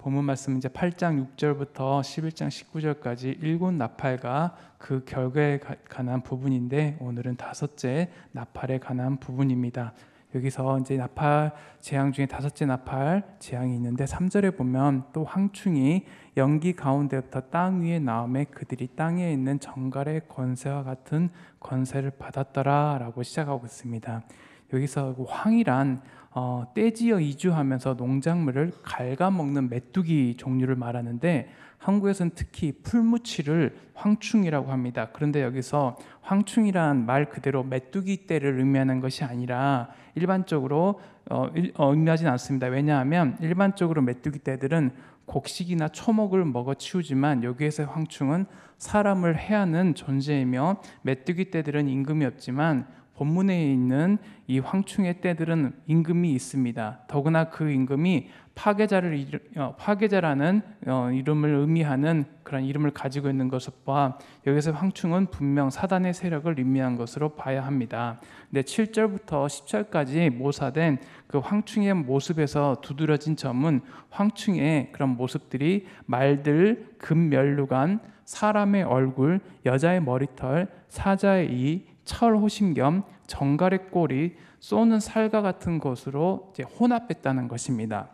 본문 말씀 이제 8장 6절부터 11장 19절까지 일곱 나팔과 그 결과에 관한 부분인데 오늘은 다섯째 나팔에 관한 부분입니다. 여기서 이제 나팔 재앙 중에 다섯째 나팔 재앙이 있는데 3절에 보면 또 황충이 연기 가운데부터 땅 위에 나오매 그들이 땅에 있는 정갈의 권세와 같은 권세를 받았더라라고 시작하고 있습니다. 여기서 그 황이란 어, 떼지어 이주하면서 농작물을 갉아먹는 메뚜기 종류를 말하는데 한국에서는 특히 풀무치를 황충이라고 합니다. 그런데 여기서 황충이란 말 그대로 메뚜기 떼를 의미하는 것이 아니라 일반적으로 어, 일, 어, 의미하진 않습니다. 왜냐하면 일반적으로 메뚜기 떼들은 곡식이나 초목을 먹어 치우지만 여기에서 황충은 사람을 해하는 존재이며 메뚜기 떼들은 임금이 없지만 본문에 있는 이 황충의 떼들은 임금이 있습니다. 더구나 그 임금이 파괴자를 어, 파괴자라는 어, 이름을 의미하는 그런 이름을 가지고 있는 것과 여기서 황충은 분명 사단의 세력을 의미한 것으로 봐야 합니다. 근데 7절부터 10절까지 모사된 그 황충의 모습에서 두드러진 점은 황충의 그런 모습들이 말들, 금멸루간, 사람의 얼굴, 여자의 머리털, 사자의 이, 철호심겸 정갈의 꼬리 쏘는 살과 같은 것으로 혼합했다는 것입니다.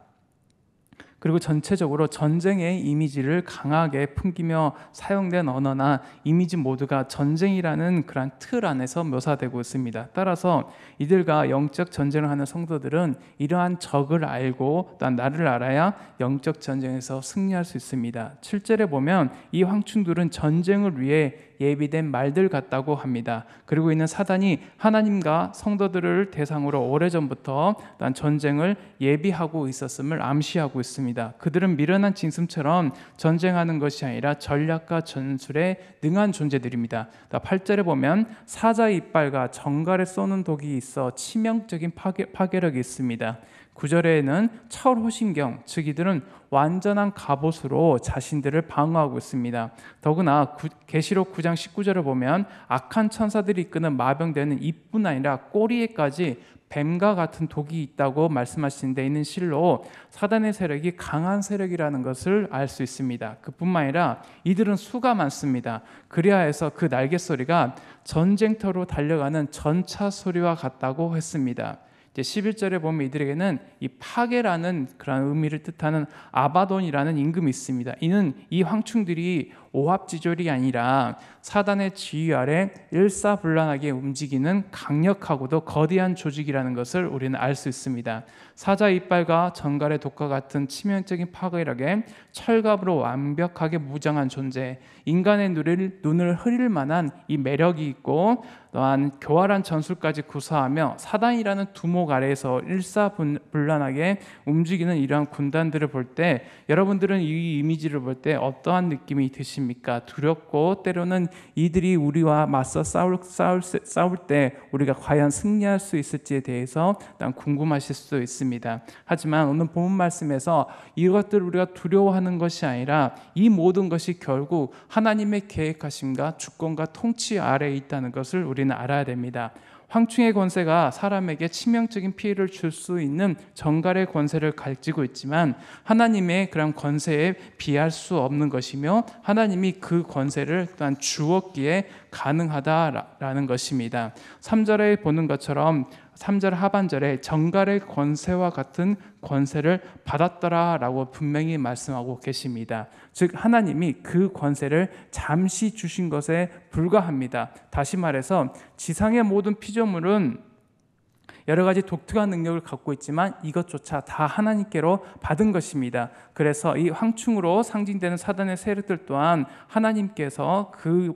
그리고 전체적으로 전쟁의 이미지를 강하게 풍기며 사용된 언어나 이미지 모두가 전쟁이라는 그런 틀 안에서 묘사되고 있습니다. 따라서 이들과 영적 전쟁을 하는 성도들은 이러한 적을 알고 또 나를 알아야 영적 전쟁에서 승리할 수 있습니다. 7절에 보면 이 황충들은 전쟁을 위해 예비된 말들 같다고 합니다. 그리고 있는 사단이 하나님과 성도들을 대상으로 오래전부터 난 전쟁을 예비하고 있었음을 암시하고 있습니다. 그들은 미련한 짐승처럼 전쟁하는 것이 아니라 전략과 전술에 능한 존재들입니다. 8절에 그러니까 보면 사자 이빨과 정갈에 쏘는 독이 있어 치명적인 파괴, 파괴력이 있습니다. 구절에는 철호신경, 즉 이들은 완전한 갑옷으로 자신들을 방어하고 있습니다. 더구나 계시록 9장 19절을 보면 악한 천사들이 이끄는 마병대는 입뿐 아니라 꼬리에까지 뱀과 같은 독이 있다고 말씀하신 데 있는 실로 사단의 세력이 강한 세력이라는 것을 알 수 있습니다. 그뿐만 아니라 이들은 수가 많습니다. 그리하 해서 그 날개 소리가 전쟁터로 달려가는 전차 소리와 같다고 했습니다. 이제 11절에 보면 이들에게는 이 파괴라는 그런 의미를 뜻하는 아바돈이라는 임금이 있습니다. 이는 이 황충들이 오합지졸이 아니라 사단의 지휘 아래 일사불란하게 움직이는 강력하고도 거대한 조직이라는 것을 우리는 알 수 있습니다. 사자 이빨과 전갈의 독과 같은 치명적인 파괴력에 철갑으로 완벽하게 무장한 존재, 인간의 눈을, 눈을 흐릴 만한 이 매력이 있고 또한 교활한 전술까지 구사하며 사단이라는 두목 아래에서 일사불란하게 움직이는 이러한 군단들을 볼 때 여러분들은 이 이미지를 볼 때 어떠한 느낌이 드십니까? 것입니까? 두렵고 때로는 이들이 우리와 맞서 싸울, 싸울, 싸울 때 우리가 과연 승리할 수 있을지에 대해서 난 궁금하실 수도 있습니다. 하지만 오늘 본 말씀에서 이것들 우리가 두려워하는 것이 아니라 이 모든 것이 결국 하나님의 계획하심과 주권과 통치 아래에 있다는 것을 우리는 알아야 됩니다. 황충의 권세가 사람에게 치명적인 피해를 줄 수 있는 정갈의 권세를 가지고 있지만 하나님의 그런 권세에 비할 수 없는 것이며 하나님이 그 권세를 또한 주었기에 가능하다라는 것입니다. 3절에 보는 것처럼 3절 하반절에 정갈의 권세와 같은 권세를 받았더라라고 분명히 말씀하고 계십니다. 즉 하나님이 그 권세를 잠시 주신 것에 불과합니다. 다시 말해서 지상의 모든 피조물은 여러 가지 독특한 능력을 갖고 있지만 이것조차 다 하나님께로 받은 것입니다. 그래서 이 황충으로 상징되는 사단의 세력들 또한 하나님께서 그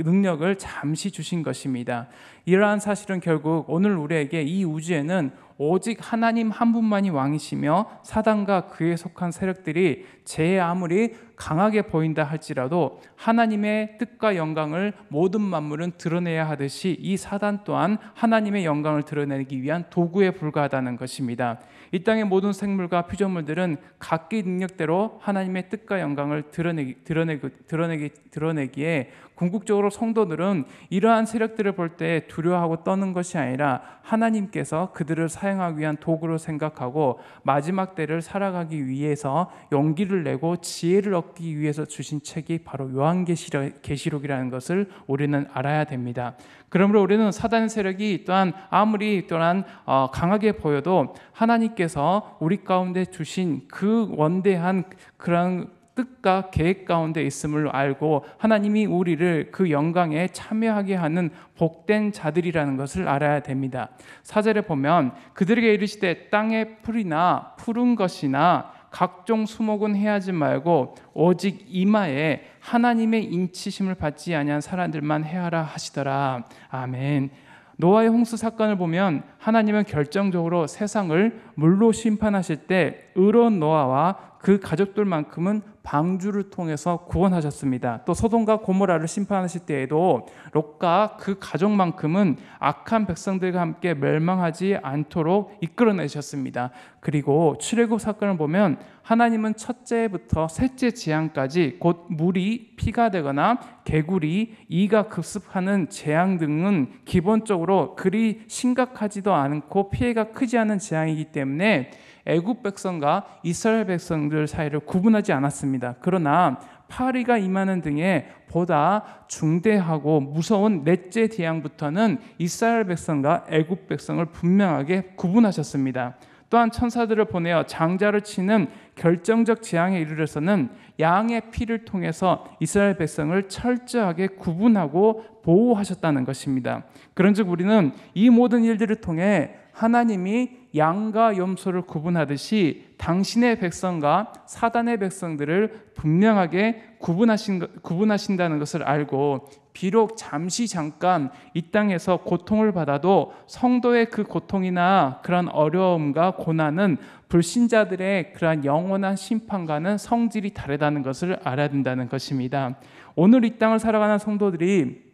능력을 잠시 주신 것입니다. 이러한 사실은 결국 오늘 우리에게 이 우주에는 오직 하나님 한 분만이 왕이시며 사단과 그에 속한 세력들이 제 아무리 강하게 보인다 할지라도 하나님의 뜻과 영광을 모든 만물은 드러내야 하듯이 이 사단 또한 하나님의 영광을 드러내기 위한 도구에 불과하다는 것입니다. 이 땅의 모든 생물과 피조물들은 각기 능력대로 하나님의 뜻과 영광을 드러내기, 드러내기, 드러내기, 드러내기에 궁극적으로 성도들은 이러한 세력들을 볼 때 두려워하고 떠는 것이 아니라 하나님께서 그들을 사용하기 위한 도구로 생각하고 마지막 때를 살아가기 위해서 용기를 내고 지혜를 얻기 위해서 주신 책이 바로 요한계시록이라는 것을 우리는 알아야 됩니다. 그러므로 우리는 사단 세력이 또한 아무리 또한 어, 강하게 보여도 하나님께서 우리 가운데 주신 그 원대한 그런 뜻과 계획 가운데 있음을 알고 하나님이 우리를 그 영광에 참여하게 하는 복된 자들이라는 것을 알아야 됩니다. 사절에 보면 그들에게 이르시되 땅의 풀이나 푸른 것이나 각종 수목은 해하지 말고 오직 이마에 하나님의 인치심을 받지 아니한 사람들만 해하라 하시더라. 아멘. 노아의 홍수 사건을 보면 하나님은 결정적으로 세상을 물로 심판하실 때 의로운 노아와 그 가족들만큼은 방주를 통해서 구원하셨습니다. 또 소돔과 고모라를 심판하실 때에도 롯과 그 가족만큼은 악한 백성들과 함께 멸망하지 않도록 이끌어내셨습니다. 그리고 출애굽 사건을 보면 하나님은 첫째부터 셋째 재앙까지 곧 물이 피가 되거나 개구리 이가 급습하는 재앙 등은 기본적으로 그리 심각하지도 않고 피해가 크지 않은 재앙이기 때문에 애굽 백성과 이스라엘 백성들 사이를 구분하지 않았습니다. 그러나 파리가 임하는 등의 보다 중대하고 무서운 넷째 재앙부터는 이스라엘 백성과 애굽 백성을 분명하게 구분하셨습니다. 또한 천사들을 보내어 장자를 치는 결정적 재앙에 이르러서는 양의 피를 통해서 이스라엘 백성을 철저하게 구분하고 보호하셨다는 것입니다. 그런즉 우리는 이 모든 일들을 통해 하나님이 양과 염소를 구분하듯이 당신의 백성과 사단의 백성들을 분명하게 구분하신, 구분하신다는 것을 알고 비록 잠시 잠깐 이 땅에서 고통을 받아도 성도의 그 고통이나 그런 어려움과 고난은 불신자들의 그러한 영원한 심판과는 성질이 다르다는 것을 알아야 된다는 것입니다. 오늘 이 땅을 살아가는 성도들이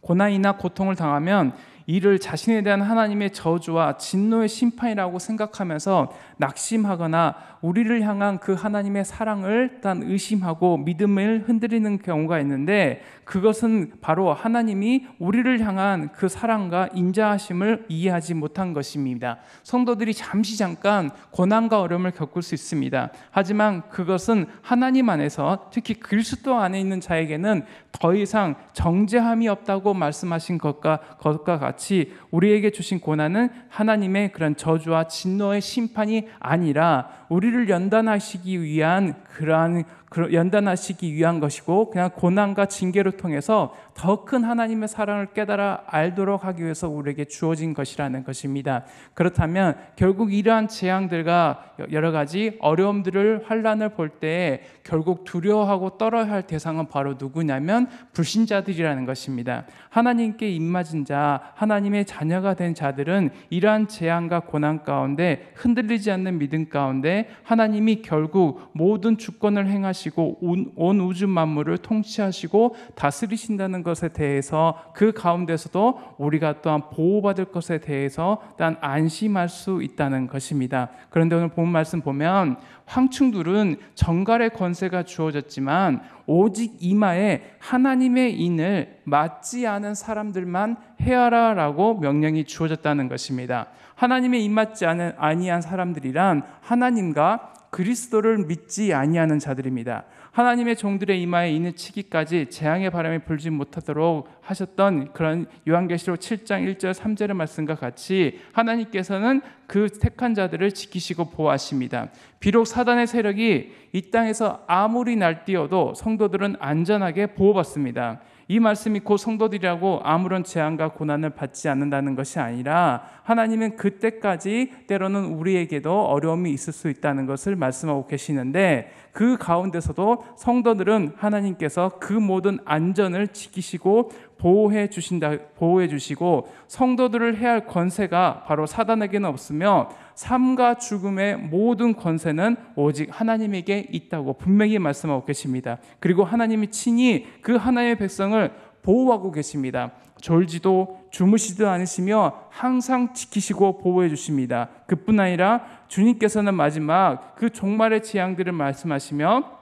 고난이나 고통을 당하면 이를 자신에 대한 하나님의 저주와 진노의 심판이라고 생각하면서 낙심하거나 우리를 향한 그 하나님의 사랑을 일단 의심하고 믿음을 흔들리는 경우가 있는데 그것은 바로 하나님이 우리를 향한 그 사랑과 인자하심을 이해하지 못한 것입니다. 성도들이 잠시 잠깐 고난과 어려움을 겪을 수 있습니다. 하지만 그것은 하나님 안에서 특히 그리스도 안에 있는 자에게는 더 이상 정죄함이 없다고 말씀하신 것과 것과 같이 마치 우리에게 주신 고난은 하나님의 그런 저주와 진노의 심판이 아니라 우리를 연단하시기 위한 그러한 연단하시기 위한 것이고 그냥 고난과 징계로 통해서 더 큰 하나님의 사랑을 깨달아 알도록 하기 위해서 우리에게 주어진 것이라는 것입니다. 그렇다면 결국 이러한 재앙들과 여러 가지 어려움들을 환란을 볼때 결국 두려워하고 떨어야 할 대상은 바로 누구냐면 불신자들이라는 것입니다. 하나님께 입맞은 자, 하나님의 자녀가 된 자들은 이러한 재앙과 고난 가운데 흔들리지 않는 믿음 가운데 하나님이 결국 모든 주권을 행하시 통치하시고 온, 우주 만물을 통치하시고 다스리신다는 것에 대해서 그 가운데서도 우리가 또한 보호받을 것에 대해서 또한 안심할 수 있다는 것입니다. 그런데 오늘 본 말씀 보면 황충들은 정갈의 권세가 주어졌지만 오직 이마에 하나님의 인을 맞지 않은 사람들만 해하라라고 명령이 주어졌다는 것입니다. 하나님의 입맞지 않은 아니한 사람들이란 하나님과 그리스도를 믿지 아니하는 자들입니다. 하나님의 종들의 이마에 있는 치기까지 재앙의 바람이 불지 못하도록 하셨던 그런 요한계시록 7장 1절 3절의 말씀과 같이 하나님께서는 그 택한 자들을 지키시고 보호하십니다. 비록 사단의 세력이 이 땅에서 아무리 날뛰어도 성도들은 안전하게 보호받습니다. 이 말씀이 곧 성도들이라고 아무런 재앙과 고난을 받지 않는다는 것이 아니라 하나님은 그때까지 때로는 우리에게도 어려움이 있을 수 있다는 것을 말씀하고 계시는데 그 가운데서도 성도들은 하나님께서 그 모든 안전을 지키시고 보호해 주신다 보호해 주시고 성도들을 해야 할 권세가 바로 사단에게는 없으며 삶과 죽음의 모든 권세는 오직 하나님에게 있다고 분명히 말씀하고 계십니다. 그리고 하나님이 친히 그 하나님의 백성을 보호하고 계십니다. 졸지도 주무시도 않으시며 항상 지키시고 보호해 주십니다. 그뿐 아니라 주님께서는 마지막 그 종말의 재앙들을 말씀하시며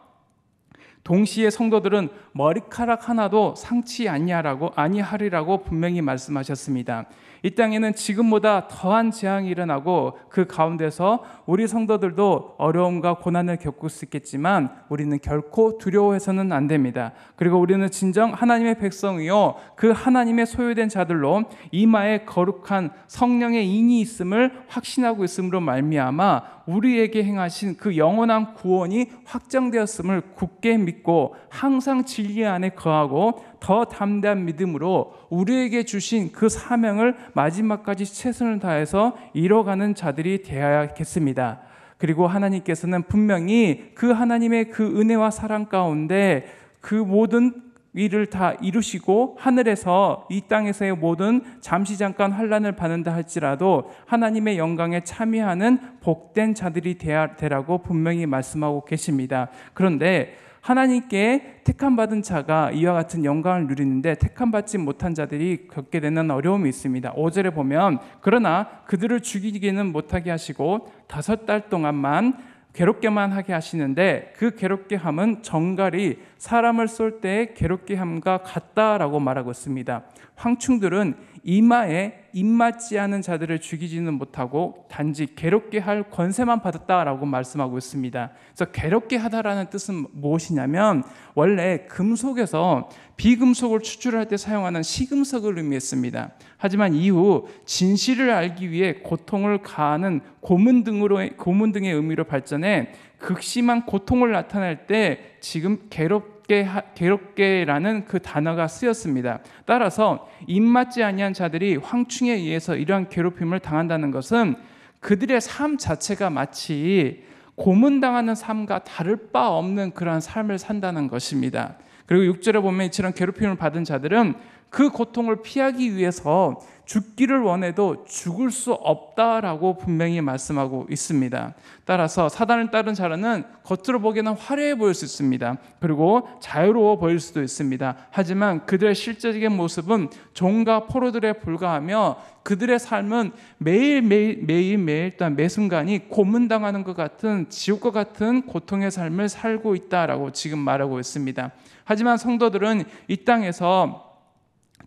동시에 성도들은 머리카락 하나도 상치 아니하라고 아니하리라고 분명히 말씀하셨습니다. 이 땅에는 지금보다 더한 재앙이 일어나고 그 가운데서 우리 성도들도 어려움과 고난을 겪을 수 있겠지만 우리는 결코 두려워해서는 안 됩니다. 그리고 우리는 진정 하나님의 백성이요 그 하나님의 소유된 자들로 이마에 거룩한 성령의 인이 있음을 확신하고 있음으로 말미암아 우리에게 행하신 그 영원한 구원이 확정되었음을 굳게 믿고 항상 진리 안에 거하고 더 담대한 믿음으로 우리에게 주신 그 사명을 마지막까지 최선을 다해서 이뤄가는 자들이 되어야겠습니다. 그리고 하나님께서는 분명히 그 하나님의 그 은혜와 사랑 가운데 그 모든 일을 다 이루시고 하늘에서 이 땅에서의 모든 잠시 잠깐 환란을 받는다 할지라도 하나님의 영광에 참여하는 복된 자들이 되라고 분명히 말씀하고 계십니다. 그런데 하나님께 택함 받은 자가 이와 같은 영광을 누리는데 택함 받지 못한 자들이 겪게 되는 어려움이 있습니다. 5절에 보면 그러나 그들을 죽이기는 못하게 하시고 다섯 달 동안만 괴롭게만 하게 하시는데 그 괴롭게 함은 정갈이 사람을 쏠 때의 괴롭게 함과 같다라고 말하고 있습니다. 황충들은 이마에 입맞지 않은 자들을 죽이지는 못하고 단지 괴롭게 할 권세만 받았다라고 말씀하고 있습니다. 그래서 괴롭게 하다라는 뜻은 무엇이냐면 원래 금속에서 비금속을 추출할 때 사용하는 시금석을 의미했습니다. 하지만 이후 진실을 알기 위해 고통을 가하는 고문 등으로 고문 등의 의미로 발전해 극심한 고통을 나타낼 때 지금 괴롭 괴롭게 괴롭게라는 그 단어가 쓰였습니다. 따라서 입맞지 아니한 자들이 황충에 의해서 이러한 괴롭힘을 당한다는 것은 그들의 삶 자체가 마치 고문당하는 삶과 다를 바 없는 그러한 삶을 산다는 것입니다. 그리고 6절에 보면 이처럼 괴롭힘을 받은 자들은 그 고통을 피하기 위해서 죽기를 원해도 죽을 수 없다라고 분명히 말씀하고 있습니다. 따라서 사단을 따른 자라는 겉으로 보기에는 화려해 보일 수 있습니다. 그리고 자유로워 보일 수도 있습니다. 하지만 그들의 실제적인 모습은 종과 포로들에 불과하며 그들의 삶은 매일매일 매일매일 또한 매순간이 고문당하는 것 같은 지옥과 같은 고통의 삶을 살고 있다라고 지금 말하고 있습니다. 하지만 성도들은 이 땅에서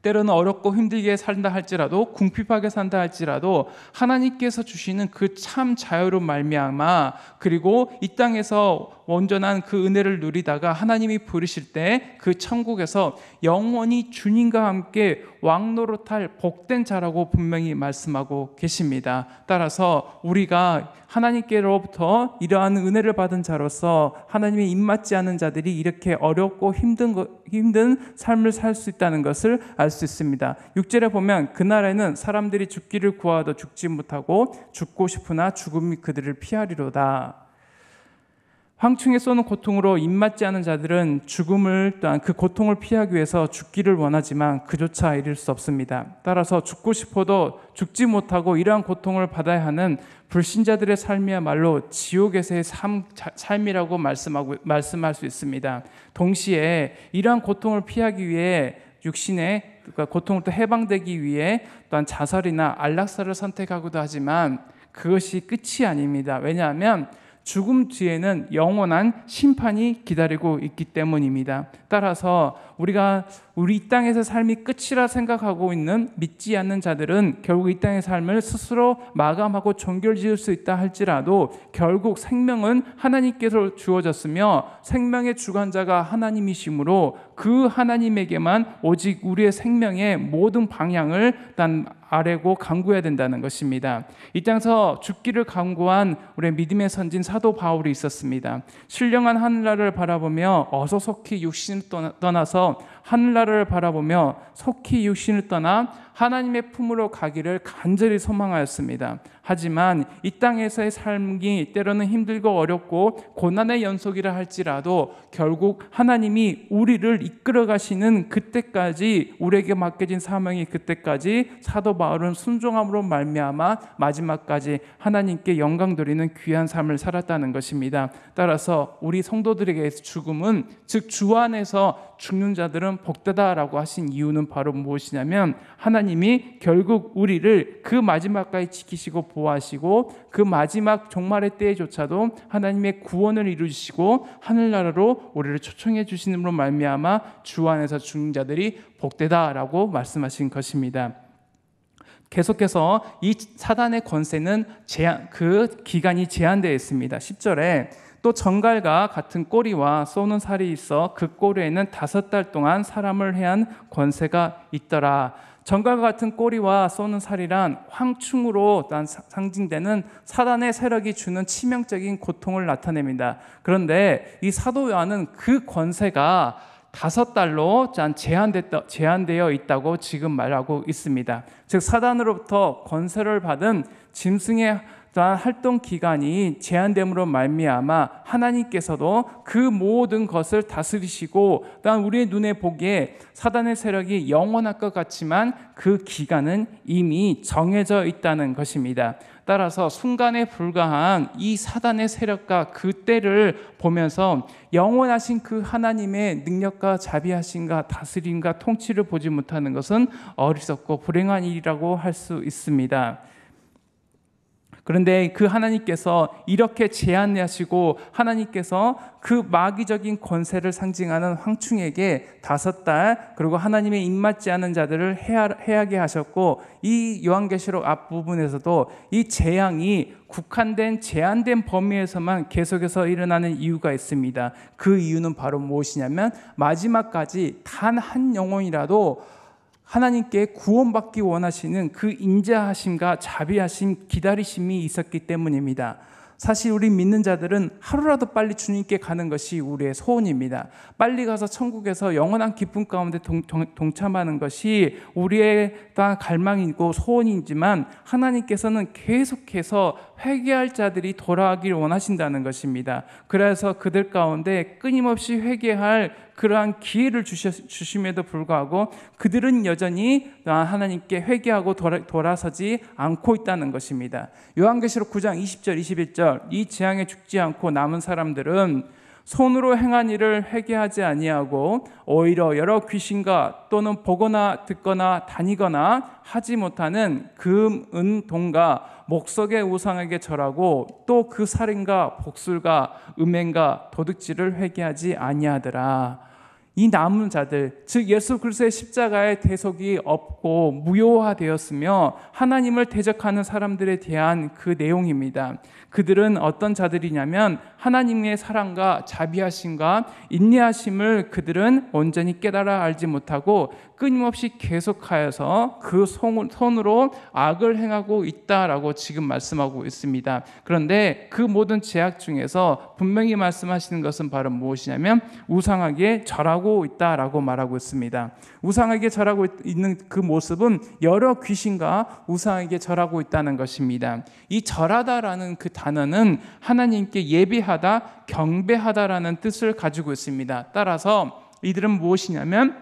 때로는 어렵고 힘들게 산다 할지라도 궁핍하게 산다 할지라도 하나님께서 주시는 그 참 자유로 운 말미암아 그리고 이 땅에서 온전한 그 은혜를 누리다가 하나님이 부르실 때 그 천국에서 영원히 주님과 함께 왕노릇할 복된 자라고 분명히 말씀하고 계십니다. 따라서 우리가 하나님께로부터 이러한 은혜를 받은 자로서 하나님의 입맞지 않은 자들이 이렇게 어렵고 힘든 거, 힘든 삶을 살 수 있다는 것을 알 수 있습니다. 6절에 보면 그날에는 사람들이 죽기를 구하도 죽지 못하고 죽고 싶으나 죽음이 그들을 피하리로다. 황충에 쏘는 고통으로 입맞지 않은 자들은 죽음을 또한 그 고통을 피하기 위해서 죽기를 원하지만 그조차 이룰 수 없습니다. 따라서 죽고 싶어도 죽지 못하고 이러한 고통을 받아야 하는 불신자들의 삶이야말로 지옥에서의 삶, 삶이라고 말씀하고, 말씀할 수 있습니다. 동시에 이러한 고통을 피하기 위해 육신의 그러니까 고통을터 해방되기 위해 또한 자살이나 안락사를 선택하기도 하지만 그것이 끝이 아닙니다. 왜냐하면 죽음 뒤에는 영원한 심판이 기다리고 있기 때문입니다. 따라서 우리가 우리 이 땅에서 삶이 끝이라 생각하고 있는 믿지 않는 자들은 결국 이 땅의 삶을 스스로 마감하고 종결 지을 수 있다 할지라도 결국 생명은 하나님께서 주어졌으며 생명의 주관자가 하나님이시므로 그 하나님에게만 오직 우리의 생명의 모든 방향을 아래고 강구해야 된다는 것입니다. 이 땅에서 죽기를 강구한 우리 믿음의 선진 사도 바울이 있었습니다. 신령한 하늘나라를 바라보며 어서 속히 육신 떠나서 하늘나라를 바라보며 속히 육신을 떠나 하나님의 품으로 가기를 간절히 소망하였습니다. 하지만 이 땅에서의 삶이 때로는 힘들고 어렵고 고난의 연속이라 할지라도 결국 하나님이 우리를 이끌어 가시는 그때까지 우리에게 맡겨진 사명이 그때까지 사도 바울은 순종함으로 말미암아 마지막까지 하나님께 영광 돌리는 귀한 삶을 살았다는 것입니다. 따라서 우리 성도들에게 죽음은 즉 주 안에서 죽는 자들은 사람 복되다라고 하신 이유는 바로 무엇이냐면 하나님이 결국 우리를 그 마지막까지 지키시고 보호하시고 그 마지막 종말의 때조차도 하나님의 구원을 이루시고 하늘나라로 우리를 초청해 주시는으로 말미암아 주 안에서 죽는 자들이 복되다라고 말씀하신 것입니다. 계속해서 이 사단의 권세는 제한, 그 기간이 제한되어 있습니다. 10절에 또 정갈과 같은 꼬리와 쏘는 살이 있어 그 꼬리에는 다섯 달 동안 사람을 해한 권세가 있더라. 정갈과 같은 꼬리와 쏘는 살이란 황충으로 상징되는 사단의 세력이 주는 치명적인 고통을 나타냅니다. 그런데 이 사도 요한은 그 권세가 다섯 달로 제한됐다, 제한되어 있다고 지금 말하고 있습니다. 즉 사단으로부터 권세를 받은 짐승의 활동 기간이 제한됨으로 말미암아 하나님께서도 그 모든 것을 다스리시고 또한 우리의 눈에 보기에 사단의 세력이 영원할 것 같지만 그 기간은 이미 정해져 있다는 것입니다. 따라서 순간에 불과한 이 사단의 세력과 그 때를 보면서 영원하신 그 하나님의 능력과 자비하신가 다스림과 통치를 보지 못하는 것은 어리석고 불행한 일이라고 할 수 있습니다. 그런데 그 하나님께서 이렇게 제안하시고 하나님께서 그 마귀적인 권세를 상징하는 황충에게 다섯 달 그리고 하나님의 입맞지 않은 자들을 해하게 하셨고 이 요한계시록 앞부분에서도 이 재앙이 국한된 제한된 범위에서만 계속해서 일어나는 이유가 있습니다. 그 이유는 바로 무엇이냐면 마지막까지 단 한 영혼이라도 하나님께 구원받기 원하시는 그 인자하심과 자비하심, 기다리심이 있었기 때문입니다. 사실 우리 믿는 자들은 하루라도 빨리 주님께 가는 것이 우리의 소원입니다. 빨리 가서 천국에서 영원한 기쁨 가운데 동, 동 참하는 것이 우리의 갈망이고 소원이지만 하나님께서는 계속해서 회개할 자들이 돌아가길 원하신다는 것입니다. 그래서 그들 가운데 끊임없이 회개할 그러한 기회를 주심에도 불구하고 그들은 여전히 하나님께 회개하고 돌아, 서지 않고 있다는 것입니다. 요한계시록 9장 20절 21절 이 재앙에 죽지 않고 남은 사람들은 손으로 행한 일을 회개하지 아니하고 오히려 여러 귀신과 또는 보거나 듣거나 다니거나 하지 못하는 금, 은, 돈과 목석의 우상에게 절하고 또 그 살인과 복술과 음행과 도둑질을 회개하지 아니하더라. 이 남은 자들, 즉 예수 그리스도의 십자가의 대속이 없고 무효화되었으며 하나님을 대적하는 사람들에 대한 그 내용입니다. 그들은 어떤 자들이냐면 하나님의 사랑과 자비하심과 인내하심을 그들은 온전히 깨달아 알지 못하고 끊임없이 계속하여서 그 손으로 악을 행하고 있다라고 지금 말씀하고 있습니다. 그런데 그 모든 제약 중에서 분명히 말씀하시는 것은 바로 무엇이냐면 우상하게 절하고 있다라고 말하고 있습니다. 우상하게 절하고 있는 그 모습은 여러 귀신과 우상에게 절하고 있다는 것입니다. 이 절하다라는 그 단어는 하나님께 예배하다, 경배하다라는 뜻을 가지고 있습니다. 따라서 이들은 무엇이냐면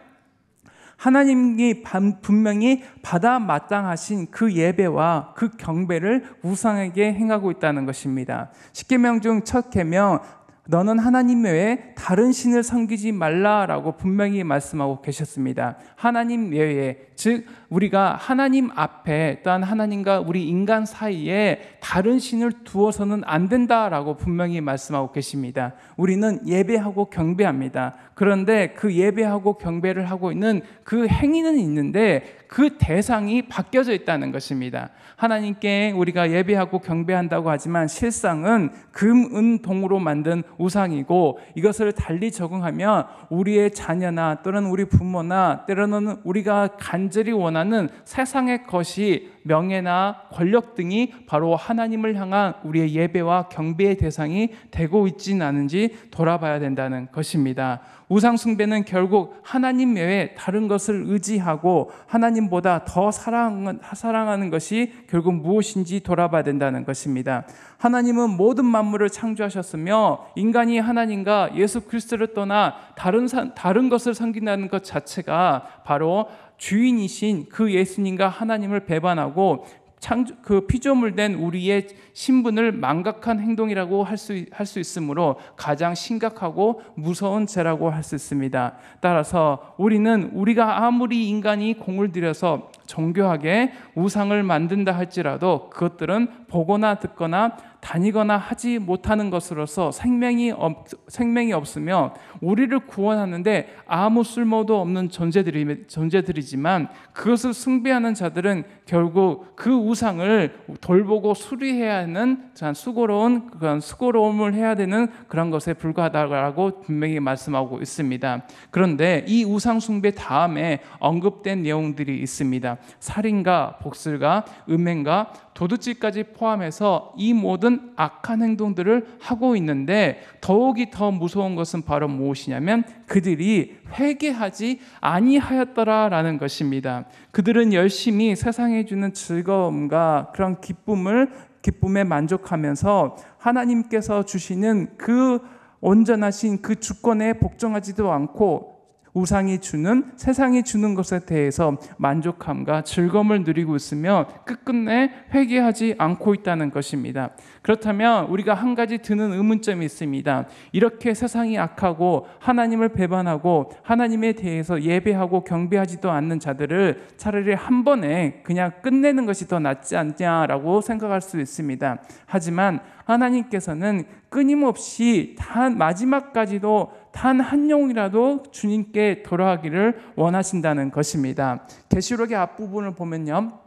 하나님이 분명히 받아 마땅하신 그 예배와 그 경배를 우상에게 행하고 있다는 것입니다. 십계명 중 첫 계명 너는 하나님 외에 다른 신을 섬기지 말라라고 분명히 말씀하고 계셨습니다. 하나님 외에 즉 우리가 하나님 앞에 또한 하나님과 우리 인간 사이에 다른 신을 두어서는 안 된다라고 분명히 말씀하고 계십니다. 우리는 예배하고 경배합니다. 그런데 그 예배하고 경배를 하고 있는 그 행위는 있는데 그 대상이 바뀌어져 있다는 것입니다. 하나님께 우리가 예배하고 경배한다고 하지만 실상은 금, 은, 동으로 만든 우상이고 이것을 달리 적응하면 우리의 자녀나 또는 우리 부모나 때로는 우리가 간절히 원하는 원는 세상의 것이 명예나 권력 등이 바로 하나님을 향한 우리의 예배와 경배의 대상이 되고 있진 않은지 돌아봐야 된다는 것입니다. 우상숭배는 결국 하나님 외에 다른 것을 의지하고 하나님보다 더 사랑하는 것이 결국 무엇인지 돌아봐야 된다는 것입니다. 하나님은 모든 만물을 창조하셨으며 인간이 하나님과 예수 그리스도를 떠나 다른, 다른 것을 섬긴다는 것 자체가 바로 주인이신 그 예수님과 하나님을 배반하고 창조, 그 피조물 된 우리의 신분을 망각한 행동이라고 할 수 할 수 있으므로 가장 심각하고 무서운 죄라고 할 수 있습니다. 따라서 우리는 우리가 아무리 인간이 공을 들여서 정교하게 우상을 만든다 할지라도 그것들은 보거나 듣거나 다니거나 하지 못하는 것으로서 생명이 없, 생명이 없으며 우리를 구원하는데 아무 쓸모도 없는 존재들이 존재들이지만 그것을 숭배하는 자들은 결국 그 우상을 돌보고 수리해야 하는 수고로운 그런 수고로움을 해야 되는 그런 것에 불과하다고 분명히 말씀하고 있습니다. 그런데 이 우상 숭배 다음에 언급된 내용들이 있습니다. 살인과 복술과 음행과 도둑질까지 포함해서 이 모든 악한 행동들을 하고 있는데 더욱이 더 무서운 것은 바로 무엇이냐면 그들이 회개하지 아니하였더라라는 것입니다. 그들은 열심히 세상에 주는 즐거움과 그런 기쁨을 기쁨에 만족하면서 하나님께서 주시는 그 온전하신 그 주권에 복종하지도 않고 우상이 주는 세상이 주는 것에 대해서 만족함과 즐거움을 누리고 있으며 끝끝내 회개하지 않고 있다는 것입니다. 그렇다면 우리가 한 가지 드는 의문점이 있습니다. 이렇게 세상이 악하고 하나님을 배반하고 하나님에 대해서 예배하고 경배하지도 않는 자들을 차라리 한 번에 그냥 끝내는 것이 더 낫지 않냐라고 생각할 수 있습니다. 하지만 하나님께서는 끊임없이 단 마지막까지도 단한 영이라도 주님께 돌아가기를 원하신다는 것입니다. 계시록의 앞부분을 보면요.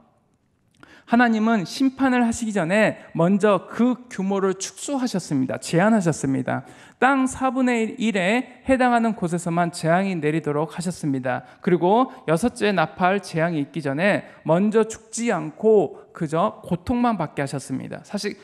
하나님은 심판을 하시기 전에 먼저 그 규모를 축소하셨습니다. 제한하셨습니다. 땅 4분의 1에 해당하는 곳에서만 재앙이 내리도록 하셨습니다. 그리고 여섯째 나팔 재앙이 있기 전에 먼저 죽지 않고 그저 고통만 받게 하셨습니다. 사실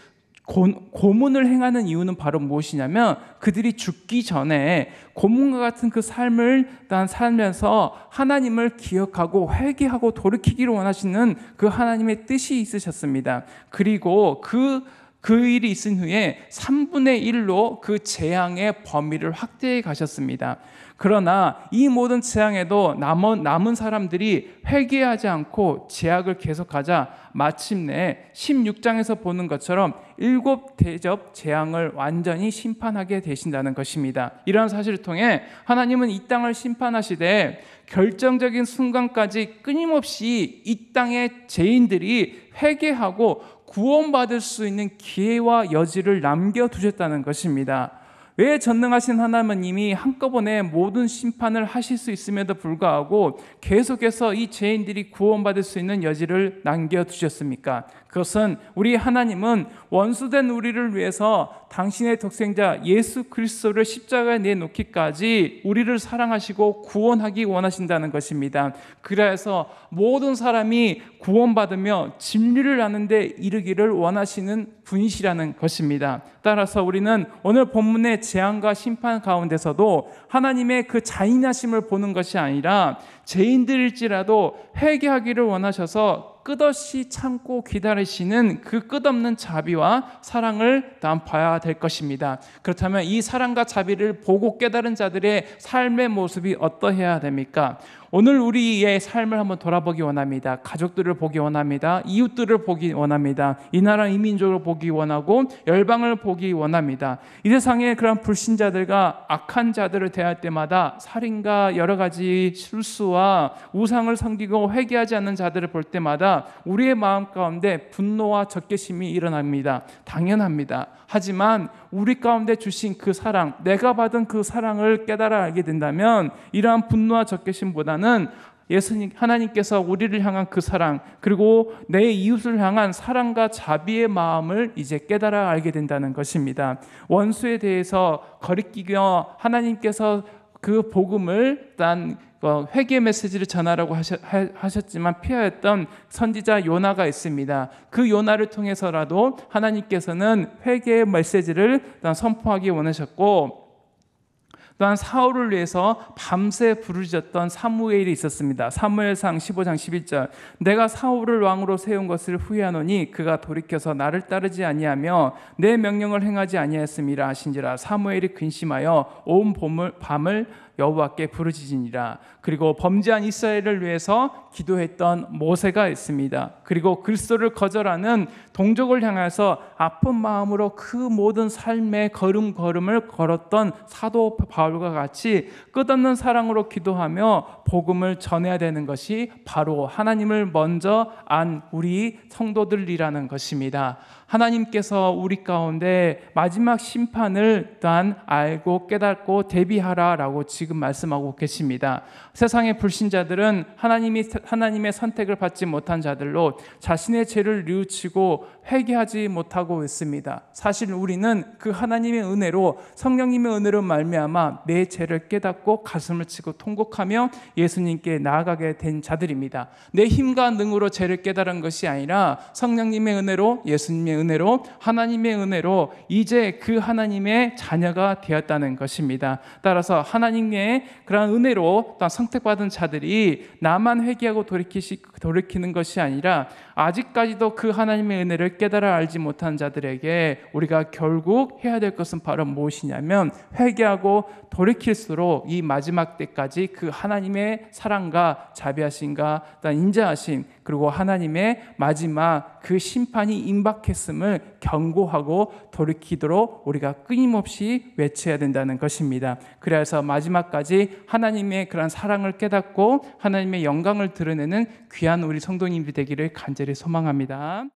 고, 문을 행하는 이유는 바로 무엇이냐면 그들이 죽기 전에 고문과 같은 그 삶을 난 살면서 하나님을 기억하고 회개하고 돌이키기를 원하시는 그 하나님의 뜻이 있으셨습니다. 그리고 그그 그 일이 있은 후에 3분의 1로 그 재앙의 범위를 확대해 가셨습니다. 그러나 이 모든 재앙에도 남은, 남은 사람들이 회개하지 않고 제약을 계속하자 마침내 16장에서 보는 것처럼 일곱 대접 재앙을 완전히 심판하게 되신다는 것입니다. 이러한 사실을 통해 하나님은 이 땅을 심판하시되 결정적인 순간까지 끊임없이 이 땅의 죄인들이 회개하고 구원받을 수 있는 기회와 여지를 남겨두셨다는 것입니다. 왜 전능하신 하나님이 한꺼번에 모든 심판을 하실 수 있음에도 불구하고 계속해서 이 죄인들이 구원받을 수 있는 여지를 남겨두셨습니까? 그것은 우리 하나님은 원수된 우리를 위해서 당신의 독생자 예수 그리스도를 십자가에 내놓기까지 우리를 사랑하시고 구원하기 원하신다는 것입니다. 그래서 모든 사람이 구원받으며 진리를 아는데 이르기를 원하시는 분이시라는 것입니다. 따라서 우리는 오늘 본문의 재앙과 심판 가운데서도 하나님의 그 자인하심을 보는 것이 아니라 죄인들일지라도 회개하기를 원하셔서 끝없이 참고 기다리시는 그 끝없는 자비와 사랑을 난 봐야 될 것입니다. 그렇다면 이 사랑과 자비를 보고 깨달은 자들의 삶의 모습이 어떠해야 됩니까? 오늘 우리의 삶을 한번 돌아보기 원합니다. 가족들을 보기 원합니다. 이웃들을 보기 원합니다. 이 나라 이민족을 보기 원하고 열방을 보기 원합니다. 이 세상에 그런 불신자들과 악한 자들을 대할 때마다 살인과 여러 가지 실수와 우상을 섬기고 회개하지 않는 자들을 볼 때마다 우리의 마음 가운데 분노와 적개심이 일어납니다. 당연합니다. 하지만 우리 가운데 주신 그 사랑, 내가 받은 그 사랑을 깨달아 알게 된다면 이러한 분노와 적개심보다는 예수님 하나님께서 우리를 향한 그 사랑 그리고 내 이웃을 향한 사랑과 자비의 마음을 이제 깨달아 알게 된다는 것입니다. 원수에 대해서 거리끼며 하나님께서 그 복음을 일 어, 회개 메시지를 전하라고 하셨지만 피하였던 선지자 요나가 있습니다. 그 요나를 통해서라도 하나님께서는 회개의 메시지를 어, 선포하기 원하셨고 또한 사울을 위해서 밤새 부르짖었던 사무엘이 있었습니다. 사무엘상 15장 11절. 내가 사울을 왕으로 세운 것을 후회하노니 그가 돌이켜서 나를 따르지 아니하며 내 명령을 행하지 아니하였음이라 하신지라 사무엘이 근심하여 온 봄을, 밤을 여호와께 부르짖으니라. 그리고 범죄한 이스라엘을 위해서 기도했던 모세가 있습니다. 그리고 그리스도를 거절하는 동족을 향해서 아픈 마음으로 그 모든 삶의 걸음걸음을 걸었던 사도 바울 바울과 같이 끝없는 사랑으로 기도하며 복음을 전해야 되는 것이 바로 하나님을 먼저 안 우리 성도들이라는 것입니다. 하나님께서 우리 가운데 마지막 심판을 또한 알고 깨닫고 대비하라라고 지금 말씀하고 계십니다. 세상의 불신자들은 하나님이 하나님의 선택을 받지 못한 자들로 자신의 죄를 뉘우치고 회개하지 못하고 있습니다. 사실 우리는 그 하나님의 은혜로 성령님의 은혜로 말미암아 내 죄를 깨닫고 가슴을 치고 통곡하며 예수님께 나아가게 된 자들입니다. 내 힘과 능으로 죄를 깨달은 것이 아니라 성령님의 은혜로 예수님의 은혜로 하나님의 은혜로 이제 그 하나님의 자녀가 되었다는 것입니다. 따라서 하나님의 그러 은혜로 또 선택받은 자들이 나만 회개하고 돌이키시 돌이키는 것이 아니라 아직까지도 그 하나님의 은혜를 깨달아 알지 못한 자들에게 우리가 결국 해야 될 것은 바로 무엇이냐면 회개하고 돌이킬수록 이 마지막 때까지 그 하나님의 사랑과 자비하신과인자하신 그리고 하나님의 마지막 그 심판이 임박했음을 경고하고 돌이키도록 우리가 끊임없이 외쳐야 된다는 것입니다. 그래서 마지막까지 하나님의 그런 사랑을 깨닫고 하나님의 영광을 드러내는 귀한 귀한 우리 성도님이 되기를 간절히 소망합니다.